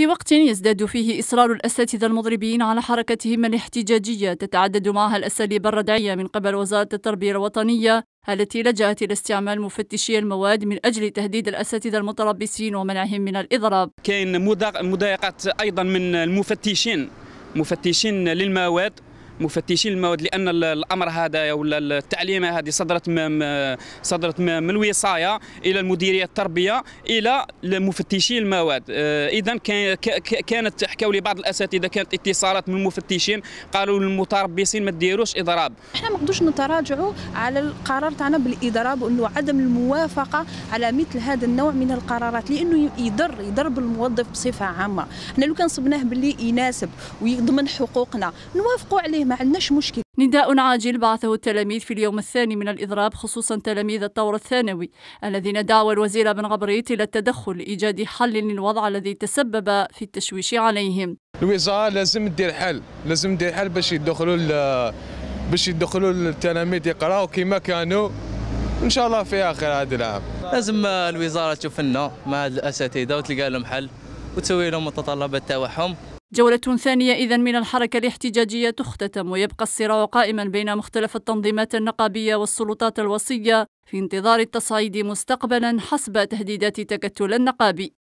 في وقت يزداد فيه إصرار الأساتذة المضربين على حركتهم الاحتجاجية تتعدد معها الأساليب الردعية من قبل وزارة التربية الوطنية التي لجأت إلى استعمال مفتشي المواد من أجل تهديد الأساتذة المتربصين ومنعهم من الإضراب كاين مضايقات أيضا من المفتشين مفتشين للمواد مفتشي المواد لان الامر هذا ولا التعليمه هذه صدرت من صدرت من الوصايه الى المديريه التربيه الى مفتشي المواد آه، اذا كانت حكاوا لي بعض الاساتذه كانت اتصالات من المفتشين قالوا للمتربصين ما ديروش اضراب احنا ما نقدروش نتراجعوا على القرار تاعنا بالاضراب وانه عدم الموافقه على مثل هذا النوع من القرارات لانه يضر يضر بالموظف بصفه عامه احنا لو كان صبناه باللي يناسب ويضمن حقوقنا نوافقوا عليه ما عندناش مشكل نداء عاجل بعثه التلاميذ في اليوم الثاني من الإضراب خصوصا تلاميذ الطور الثانوي الذين دعوا الوزير بن غبريت إلى التدخل لإيجاد حل للوضع الذي تسبب في التشويش عليهم الوزارة لازم تدير حل لازم تدير حل باش يدخلوا باش يدخلوا التلاميذ يقراوا كما كانوا ان شاء الله في اخر هذا العام لازم الوزاره تشوف لنا مع الاساتذه وتلقى لهم حل وتسوي لهم المتطلبات تاعهم جولة ثانية إذا من الحركة الاحتجاجية تختتم ويبقى الصراع قائما بين مختلف التنظيمات النقابية والسلطات الوصية في انتظار التصعيد مستقبلا حسب تهديدات تكتل النقابي